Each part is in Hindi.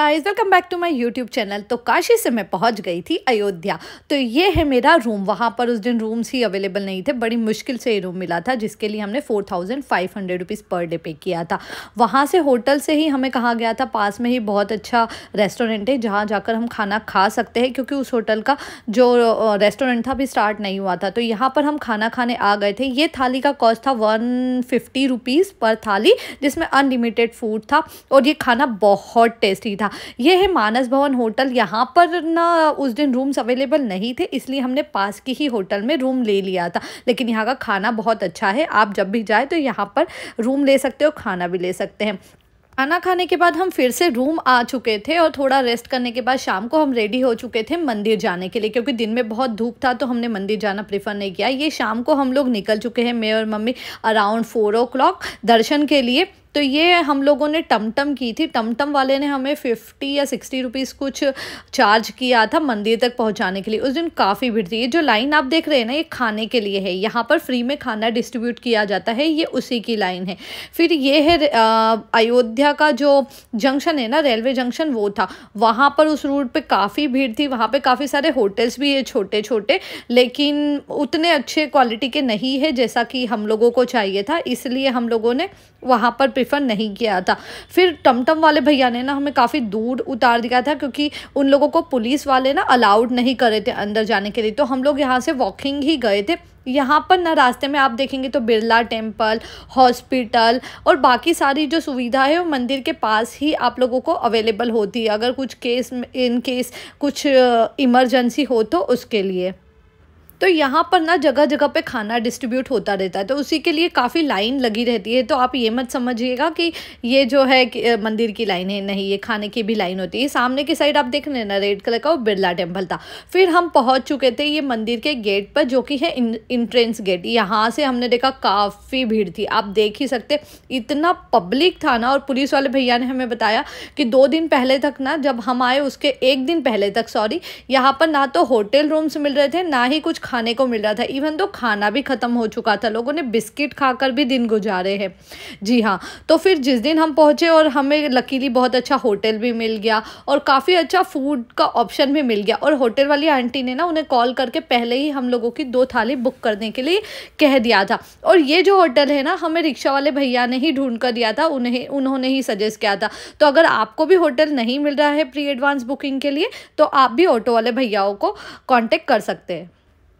guys welcome back to my YouTube channel तो काशी से मैं पहुंच गई थी अयोध्या तो ये है मेरा रूम वहाँ पर उस दिन रूम्स ही अवेलेबल नहीं थे बड़ी मुश्किल से ये रूम मिला था जिसके लिए हमने four thousand five hundred rupees per day pay किया था वहाँ से होटल से ही हमें कहा गया था पास में ही बहुत अच्छा रेस्टोरेंट है जहाँ जाकर हम खाना खा सकते हैं क्योंकि उस होटल का जो रेस्टोरेंट था अभी स्टार्ट नहीं हुआ था तो यहाँ पर हम खाना खाने आ गए थे ये थाली का कॉस्ट था वन फिफ्टी रुपीज़ पर थाली जिसमें अनलिमिटेड फूड था और ये खाना बहुत टेस्टी था था यह है मानस भवन होटल यहाँ पर ना उस दिन रूम्स अवेलेबल नहीं थे इसलिए हमने पास की ही होटल में रूम ले लिया था लेकिन यहाँ का खाना बहुत अच्छा है आप जब भी जाए तो यहाँ पर रूम ले सकते हो खाना भी ले सकते हैं खाना खाने के बाद हम फिर से रूम आ चुके थे और थोड़ा रेस्ट करने के बाद शाम को हम रेडी हो चुके थे मंदिर जाने के लिए क्योंकि दिन में बहुत धूप था तो हमने मंदिर जाना प्रेफर नहीं किया ये शाम को हम लोग निकल चुके हैं मैं और मम्मी अराउंड फोर ओ दर्शन के लिए तो ये हम लोगों ने टमटम की थी टमटम वाले ने हमें फिफ्टी या सिक्सटी रुपीज़ कुछ चार्ज किया था मंदिर तक पहुंचाने के लिए उस दिन काफ़ी भीड़ थी ये जो लाइन आप देख रहे हैं ना ये खाने के लिए है यहाँ पर फ्री में खाना डिस्ट्रीब्यूट किया जाता है ये उसी की लाइन है फिर ये है अयोध्या का जो जंक्शन है ना रेलवे जंक्शन वो था वहाँ पर उस रूट पर काफ़ी भीड़ थी वहाँ पर काफ़ी सारे होटल्स भी है छोटे छोटे लेकिन उतने अच्छे क्वालिटी के नहीं है जैसा कि हम लोगों को चाहिए था इसलिए हम लोगों ने वहाँ पर प्रेफर नहीं किया था फिर टमटम वाले भैया ने ना हमें काफ़ी दूर उतार दिया था क्योंकि उन लोगों को पुलिस वाले ना अलाउड नहीं कर रहे थे अंदर जाने के लिए तो हम लोग यहाँ से वॉकिंग ही गए थे यहाँ पर ना रास्ते में आप देखेंगे तो बिरला टेम्पल हॉस्पिटल और बाकी सारी जो सुविधा है वो मंदिर के पास ही आप लोगों को अवेलेबल होती है अगर कुछ केस इन केस कुछ इमरजेंसी हो तो उसके लिए तो यहाँ पर ना जगह जगह पे खाना डिस्ट्रीब्यूट होता रहता है तो उसी के लिए काफ़ी लाइन लगी रहती है तो आप ये मत समझिएगा कि ये जो है मंदिर की लाइन है नहीं ये खाने की भी लाइन होती है सामने की साइड आप देख रहे ना रेड कलर का वो बिरला टेम्पल था फिर हम पहुँच चुके थे ये मंदिर के गेट पर जो कि है इंट्रेंस गेट यहाँ से हमने देखा काफ़ी भीड़ थी आप देख ही सकते इतना पब्लिक था ना और पुलिस वाले भैया ने हमें बताया कि दो दिन पहले तक ना जब हम आए उसके एक दिन पहले तक सॉरी यहाँ पर ना तो होटल रूम्स मिल रहे थे ना ही कुछ खाने को मिल रहा था इवन तो खाना भी ख़त्म हो चुका था लोगों ने बिस्किट खाकर भी दिन गुजारे हैं जी हाँ तो फिर जिस दिन हम पहुँचे और हमें लकीली बहुत अच्छा होटल भी मिल गया और काफ़ी अच्छा फूड का ऑप्शन भी मिल गया और होटल वाली आंटी ने ना उन्हें कॉल करके पहले ही हम लोगों की दो थाली बुक करने के लिए कह दिया था और ये जो होटल है ना हमें रिक्शा वाले भैया ने ही ढूंढ कर दिया था उन्हें उन्होंने ही सजेस्ट किया था तो अगर आपको भी होटल नहीं मिल रहा है प्री एडवांस बुकिंग के लिए तो आप भी ऑटो वाले भैयाओं को कॉन्टेक्ट कर सकते हैं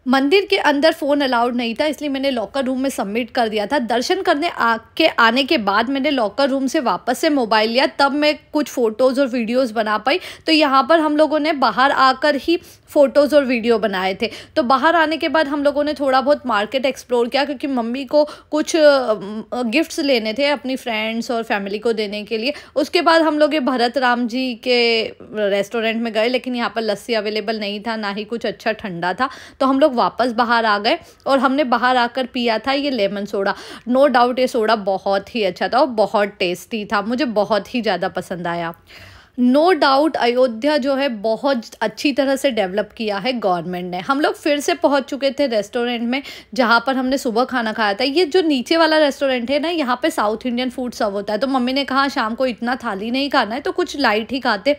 मंदिर के अंदर फ़ोन अलाउड नहीं था इसलिए मैंने लॉकर रूम में सबमिट कर दिया था दर्शन करने आ के आने के बाद मैंने लॉकर रूम से वापस से मोबाइल लिया तब मैं कुछ फ़ोटोज़ और वीडियोस बना पाई तो यहाँ पर हम लोगों ने बाहर आकर ही फ़ोटोज़ और वीडियो बनाए थे तो बाहर आने के बाद हम लोगों ने थोड़ा बहुत मार्केट एक्सप्लोर किया क्योंकि मम्मी को कुछ गिफ्ट्स लेने थे अपनी फ्रेंड्स और फैमिली को देने के लिए उसके बाद हम लोग ये भरत राम जी के रेस्टोरेंट में गए लेकिन यहाँ पर लस्सी अवेलेबल नहीं था ना ही कुछ अच्छा ठंडा था तो हम लोग लोग वापस बाहर आ गए और हमने बाहर आकर पिया था ये लेमन सोडा नो डाउट ये सोडा बहुत ही अच्छा था और बहुत टेस्टी था मुझे बहुत ही ज़्यादा पसंद आया नो डाउट अयोध्या जो है बहुत अच्छी तरह से डेवलप किया है गवर्नमेंट ने हम लोग फिर से पहुंच चुके थे रेस्टोरेंट में जहाँ पर हमने सुबह खाना खाया था ये जो नीचे वाला रेस्टोरेंट है ना यहाँ पे साउथ इंडियन फूड सर्व होता है तो मम्मी ने कहा शाम को इतना थाली नहीं खाना है तो कुछ लाइट ही खाते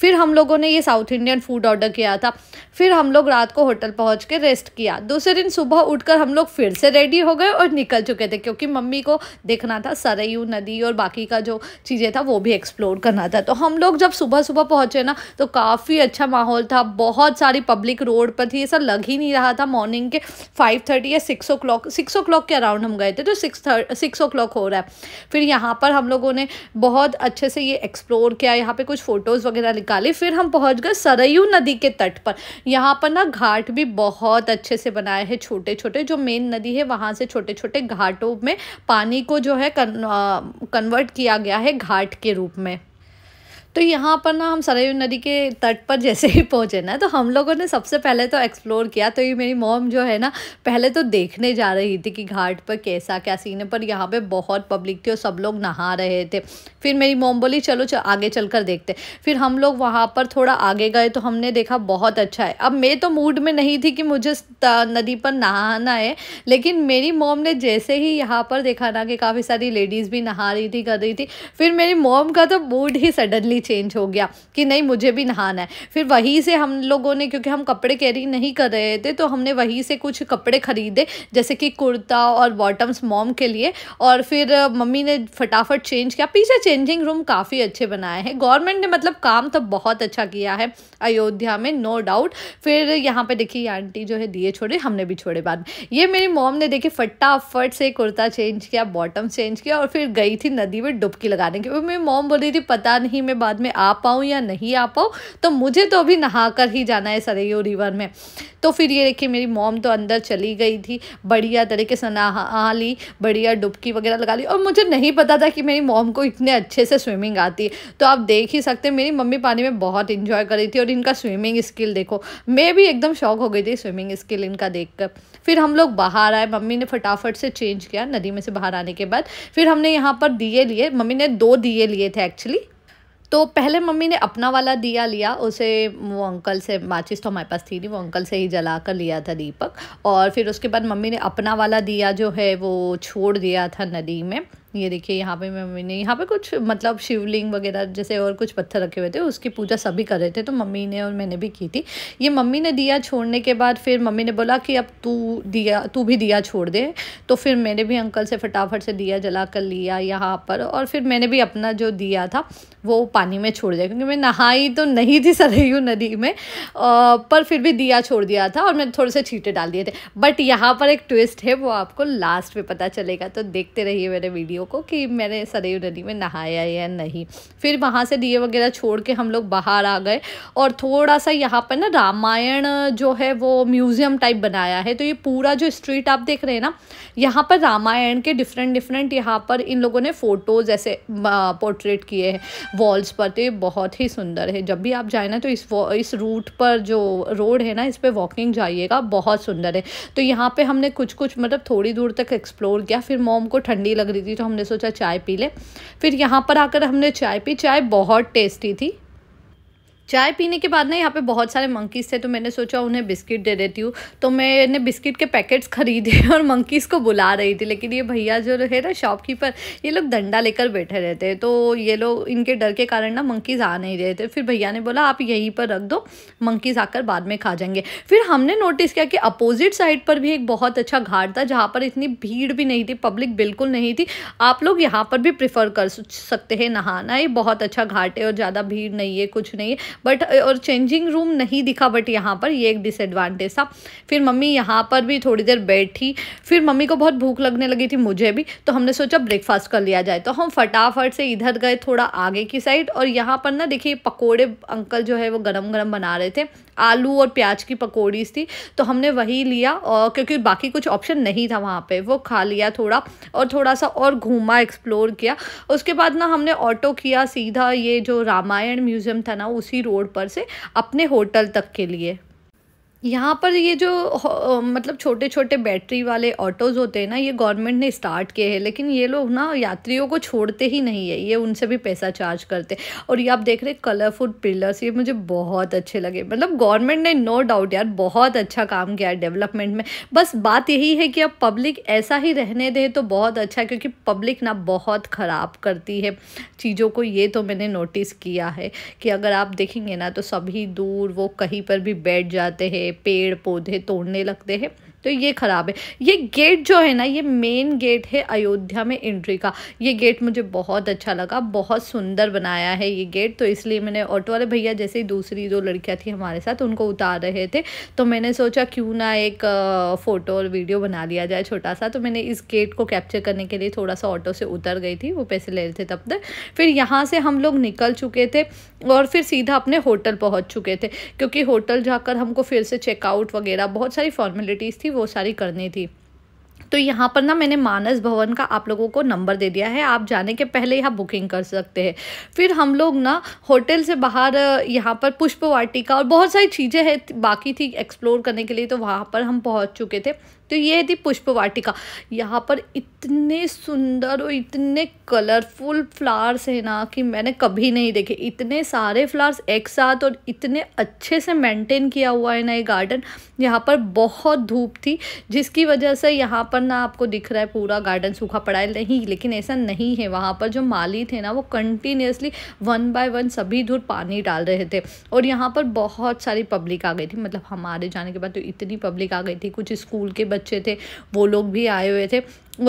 फिर हम लोगों ने ये साउथ इंडियन फूड ऑर्डर किया था फिर हम लोग रात को होटल पहुँच के रेस्ट किया दूसरे दिन सुबह उठ हम लोग फिर से रेडी हो गए और निकल चुके थे क्योंकि मम्मी को देखना था सरयू नदी और बाकी का जो चीज़ें था वो भी एक्सप्लोर करना था तो हम लोग लोग जब सुबह सुबह पहुँचे ना तो काफ़ी अच्छा माहौल था बहुत सारी पब्लिक रोड पर थी ऐसा लग ही नहीं रहा था मॉर्निंग के फाइव थर्टी या six o'clock six o'clock के अराउंड हम गए थे तो six thirty six o'clock हो रहा है फिर यहाँ पर हम लोगों ने बहुत अच्छे से ये एक्सप्लोर किया यहाँ पे कुछ फ़ोटोज़ वगैरह निकाले फिर हम पहुँच गए सरयू नदी के तट पर यहाँ पर ना घाट भी बहुत अच्छे से बनाए हैं छोटे छोटे जो मेन नदी है वहाँ से छोटे छोटे घाटों में पानी को जो है कन्वर्ट किया गया है घाट के रूप में तो यहाँ पर ना हम सरयू नदी के तट पर जैसे ही पहुँचे ना तो हम लोगों ने सबसे पहले तो एक्सप्लोर किया तो ये मेरी मोम जो है ना पहले तो देखने जा रही थी कि घाट पर कैसा क्या सीन है पर यहाँ पे बहुत पब्लिक थी और सब लोग नहा रहे थे फिर मेरी मोम बोली चलो चल, आगे चल कर देखते फिर हम लोग वहाँ पर थोड़ा आगे गए तो हमने देखा बहुत अच्छा है अब मैं तो मूड में नहीं थी कि मुझे नदी पर नहाना है लेकिन मेरी मोम ने जैसे ही यहाँ पर देखा ना कि काफ़ी सारी लेडीज़ भी नहा रही थी कर रही थी फिर मेरी मोम का तो मूड ही सडनली चेंज हो गया कि नहीं मुझे भी नहाना है फिर वहीं से हम लोगों ने क्योंकि हम कपड़े कैरी नहीं कर रहे थे तो हमने वहीं से कुछ कपड़े ख़रीदे जैसे कि कुर्ता और बॉटम्स मॉम के लिए और फिर मम्मी ने फटाफट चेंज किया पीछे चेंजिंग रूम काफ़ी अच्छे बनाए हैं गवर्नमेंट ने मतलब काम तो बहुत अच्छा किया है अयोध्या में नो डाउट फिर यहाँ पे देखिए आंटी जो है दिए छोड़े हमने भी छोड़े बाद ये मेरी मॉम ने देखी फटाफट से कुर्ता चेंज किया बॉटम चेंज किया और फिर गई थी नदी में डुबकी लगाने की मेरी मॉम बोल रही थी पता नहीं मैं बाद में आ पाऊँ या नहीं आ पाऊँ तो मुझे तो अभी नहा कर ही जाना है सरयू रिवर में तो फिर ये देखिए मेरी मॉम तो अंदर चली गई थी बढ़िया तरीके से नहा ली बढ़िया डुबकी वगैरह लगा ली और मुझे नहीं पता था कि मेरी मॉम को इतने अच्छे से स्विमिंग आती है तो आप देख ही सकते हैं मेरी मम्मी पानी में बहुत इंजॉय कर रही थी और इनका स्विमिंग स्किल देखो मैं भी एकदम शौक हो गई थी स्विमिंग स्किल इनका देख फिर हम लोग बाहर आए मम्मी ने फटाफट से चेंज किया नदी में से बाहर आने के बाद फिर हमने यहाँ पर दिए लिए मम्मी ने दो दिए लिए थे एक्चुअली तो पहले मम्मी ने अपना वाला दिया लिया उसे वो अंकल से माचिस तो हमारे पास थी नहीं वो अंकल से ही जला कर लिया था दीपक और फिर उसके बाद मम्मी ने अपना वाला दिया जो है वो छोड़ दिया था नदी में ये देखिए यहाँ पे मम्मी ने यहाँ पे कुछ मतलब शिवलिंग वगैरह जैसे और कुछ पत्थर रखे हुए थे उसकी पूजा सभी कर रहे थे तो मम्मी ने और मैंने भी की थी ये मम्मी ने दिया छोड़ने के बाद फिर मम्मी ने बोला कि अब तू दिया तू भी दिया छोड़ दे तो फिर मैंने भी अंकल से फटाफट से दिया जला कर लिया यहाँ पर और फिर मैंने भी अपना जो दिया था वो पानी में छोड़ दिया क्योंकि मैं नहाई तो नहीं थी सरयू नदी में पर फिर भी दिया छोड़ दिया था और मैंने थोड़े से छीटे डाल दिए थे बट यहाँ पर एक ट्विस्ट है वो आपको लास्ट में पता चलेगा तो देखते रहिए मेरे वीडियो को कि मैंने सरयू नदी में नहाया या नहीं फिर वहाँ से दिए वगैरह छोड़ के हम लोग बाहर आ गए और थोड़ा सा यहाँ पर ना रामायण जो है वो म्यूज़ियम टाइप बनाया है तो ये पूरा जो स्ट्रीट आप देख रहे हैं ना यहाँ पर रामायण के डिफरेंट डिफरेंट यहाँ पर इन लोगों ने फ़ोटोज़ ऐसे पोर्ट्रेट किए हैं वॉल्स पर तो ये बहुत ही सुंदर है जब भी आप जाए ना तो इस इस रूट पर जो रोड है ना इस पर वॉकिंग जाइएगा बहुत सुंदर है तो यहाँ पे हमने कुछ कुछ मतलब थोड़ी दूर तक एक्सप्लोर किया फिर मोम को ठंडी लग रही थी तो हमने सोचा चाय पी ले फिर यहाँ पर आकर हमने चाय पी चाय बहुत टेस्टी थी चाय पीने के बाद ना यहाँ पे बहुत सारे मंकीज़ थे तो मैंने सोचा उन्हें बिस्किट दे देती हूँ तो मैंने बिस्किट के पैकेट्स खरीदे और मंकीज़ को बुला रही थी लेकिन ये भैया जो है ना शॉपकीपर ये लोग डंडा लेकर बैठे रहते हैं तो ये लोग इनके डर के कारण ना मंकीज़ आ नहीं रहे थे फिर भैया ने बोला आप यहीं पर रख दो मंकीज़ आकर बाद में खा जाएंगे फिर हमने नोटिस किया कि अपोजिट साइड पर भी एक बहुत अच्छा घाट था जहाँ पर इतनी भीड़ भी नहीं थी पब्लिक बिल्कुल नहीं थी आप लोग यहाँ पर भी प्रिफर कर सकते हैं नहाना ये बहुत अच्छा घाट है और ज़्यादा भीड़ नहीं है कुछ नहीं है बट और चेंजिंग रूम नहीं दिखा बट यहाँ पर ये एक डिसएडवांटेज था फिर मम्मी यहाँ पर भी थोड़ी देर बैठी फिर मम्मी को बहुत भूख लगने लगी थी मुझे भी तो हमने सोचा ब्रेकफास्ट कर लिया जाए तो हम फटाफट से इधर गए थोड़ा आगे की साइड और यहाँ पर ना देखिए पकौड़े अंकल जो है वो गर्म गरम बना रहे थे आलू और प्याज की पकौड़ीज थी तो हमने वही लिया और क्योंकि बाकी कुछ ऑप्शन नहीं था वहाँ पे वो खा लिया थोड़ा और थोड़ा सा और घूमा एक्सप्लोर किया उसके बाद ना हमने ऑटो किया सीधा ये जो रामायण म्यूज़ियम था ना उसी रोड पर से अपने होटल तक के लिए यहाँ पर ये जो मतलब छोटे छोटे बैटरी वाले ऑटोज़ होते हैं ना ये गवर्नमेंट ने स्टार्ट किए हैं लेकिन ये लोग ना यात्रियों को छोड़ते ही नहीं है ये उनसे भी पैसा चार्ज करते और ये आप देख रहे कलरफुल पिलर्स ये मुझे बहुत अच्छे लगे मतलब गवर्नमेंट ने नो डाउट यार बहुत अच्छा काम किया है डेवलपमेंट में बस बात यही है कि अब पब्लिक ऐसा ही रहने दे तो बहुत अच्छा है क्योंकि पब्लिक ना बहुत ख़राब करती है चीज़ों को ये तो मैंने नोटिस किया है कि अगर आप देखेंगे ना तो सभी दूर वो कहीं पर भी बैठ जाते हैं पेड़ पौधे तोड़ने लगते हैं तो ये ख़राब है ये गेट जो है ना ये मेन गेट है अयोध्या में एंट्री का ये गेट मुझे बहुत अच्छा लगा बहुत सुंदर बनाया है ये गेट तो इसलिए मैंने ऑटो वाले भैया जैसे ही दूसरी जो लड़कियाँ थी हमारे साथ उनको उतार रहे थे तो मैंने सोचा क्यों ना एक फ़ोटो और वीडियो बना लिया जाए छोटा सा तो मैंने इस गेट को कैप्चर करने के लिए थोड़ा सा ऑटो से उतर गई थी वो पैसे ले रहे थे तब तक फिर यहाँ से हम लोग निकल चुके थे और फिर सीधा अपने होटल पहुँच चुके थे क्योंकि होटल जाकर हमको फिर से चेकआउट वगैरह बहुत सारी फॉर्मेलिटीज़ थी वो सारी करनी थी तो यहाँ पर ना मैंने मानस भवन का आप लोगों को नंबर दे दिया है आप जाने के पहले यहाँ बुकिंग कर सकते हैं फिर हम लोग ना होटल से बाहर यहाँ पर पुष्प वाटिका और बहुत सारी चीज़ें हैं बाकी थी एक्सप्लोर करने के लिए तो वहाँ पर हम पहुँच चुके थे तो ये थी पुष्प वाटिका यहाँ पर इतने सुंदर और इतने कलरफुल फ्लावर्स हैं ना कि मैंने कभी नहीं देखे इतने सारे फ्लावर्स एक साथ और इतने अच्छे से मेंटेन किया हुआ है ना ये गार्डन यहाँ पर बहुत धूप थी जिसकी वजह से यहाँ पर ना आपको दिख रहा है पूरा गार्डन सूखा पड़ा है नहीं लेकिन ऐसा नहीं है वहाँ पर जो माली थे ना वो कंटिन्यूसली वन बाय वन सभी दूर पानी डाल रहे थे और यहाँ पर बहुत सारी पब्लिक आ गई थी मतलब हमारे जाने के बाद तो इतनी पब्लिक आ गई थी कुछ स्कूल के बच्चे बच्चे थे वो लोग भी आए हुए थे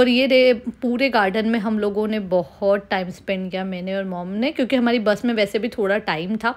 और ये रे पूरे गार्डन में हम लोगों ने बहुत टाइम स्पेंड किया मैंने और मॉम ने क्योंकि हमारी बस में वैसे भी थोड़ा टाइम था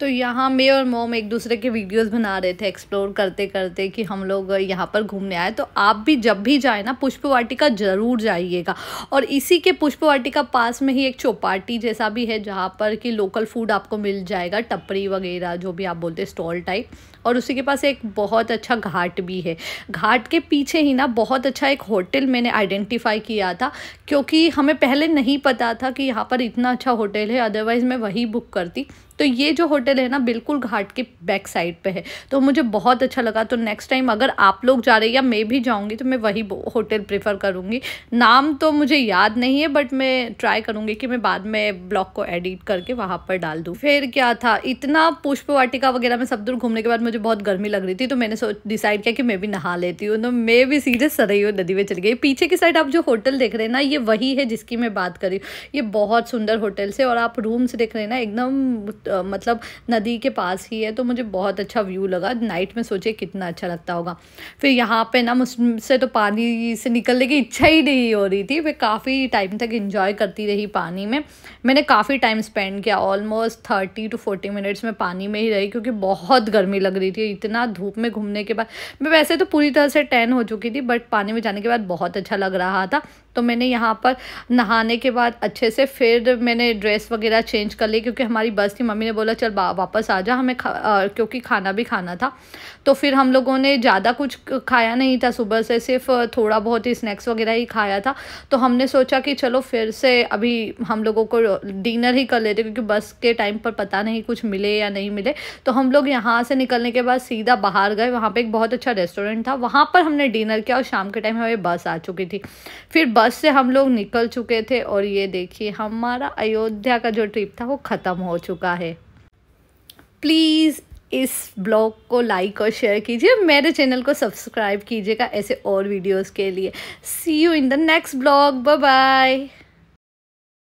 तो यहाँ मैं और मोम एक दूसरे के वीडियोस बना रहे थे एक्सप्लोर करते करते कि हम लोग यहाँ पर घूमने आए तो आप भी जब भी जाए ना पुष्प वाटिका ज़रूर जाइएगा और इसी के पुष्प वाटिका पास में ही एक चौपाटी जैसा भी है जहाँ पर कि लोकल फूड आपको मिल जाएगा टपरी वगैरह जो भी आप बोलते स्टॉल टाइप और उसी के पास एक बहुत अच्छा घाट भी है घाट के पीछे ही ना बहुत अच्छा एक होटल मैंने आइडेंटिफाई किया था क्योंकि हमें पहले नहीं पता था कि यहाँ पर इतना अच्छा होटल है अदरवाइज़ मैं वही बुक करती तो ये जो होटल है ना बिल्कुल घाट के बैक साइड पे है तो मुझे बहुत अच्छा लगा तो नेक्स्ट टाइम अगर आप लोग जा रहे हैं या मैं भी जाऊँगी तो मैं वही होटल प्रेफर करूँगी नाम तो मुझे याद नहीं है बट मैं ट्राई करूँगी कि मैं बाद में ब्लॉग को एडिट करके वहाँ पर डाल दूँ फिर क्या था इतना पुष्प वाटिका वगैरह में सब दूर घूमने के बाद मुझे बहुत गर्मी लग रही थी तो मैंने सोच डिसाइड किया कि मैं भी नहा लेती हूँ तो मैं भी सीधे सरयू नदी में चली गई पीछे की साइड आप जो होटल देख रहे हैं ना ये वही है जिसकी मैं बात करी ये बहुत सुंदर होटल से और आप रूम्स देख रहे हैं ना एकदम मतलब नदी के पास ही है तो मुझे बहुत अच्छा व्यू लगा नाइट में सोचे कितना अच्छा लगता होगा फिर यहाँ पे ना मुझसे तो पानी से निकलने की इच्छा ही नहीं हो रही थी फिर काफ़ी टाइम तक इंजॉय करती रही पानी में मैंने काफ़ी टाइम स्पेंड किया almost thirty to forty minutes में पानी में ही रही क्योंकि बहुत गर्मी लग रही थी इतना धूप में घूमने के बाद मैं वैसे तो पूरी तरह से टैन हो चुकी थी बट पानी में जाने के बाद बहुत अच्छा लग रहा था तो मैंने यहाँ पर नहाने के बाद अच्छे से फिर मैंने ड्रेस वगैरह चेंज कर ली क्योंकि हमारी बस थी मम्मी ने बोला चल वापस आ जा हमें खा, आ, क्योंकि खाना भी खाना था तो फिर हम लोगों ने ज़्यादा कुछ खाया नहीं था सुबह से सिर्फ थोड़ा बहुत ही स्नैक्स वगैरह ही खाया था तो हमने सोचा कि चलो फिर से अभी हम लोगों को डिनर ही कर लेते क्योंकि बस के टाइम पर पता नहीं कुछ मिले या नहीं मिले तो हम लोग यहाँ से निकलने के बाद सीधा बाहर गए वहाँ पर एक बहुत अच्छा रेस्टोरेंट था वहाँ पर हमने डिनर किया और शाम के टाइम हमारी बस आ चुकी थी फिर बस से हम लोग निकल चुके थे और ये देखिए हमारा अयोध्या का जो ट्रिप था वो ख़त्म हो चुका है प्लीज़ इस ब्लॉग को लाइक और शेयर कीजिए मेरे चैनल को सब्सक्राइब कीजिएगा ऐसे और वीडियोस के लिए see you in the next blog bye bye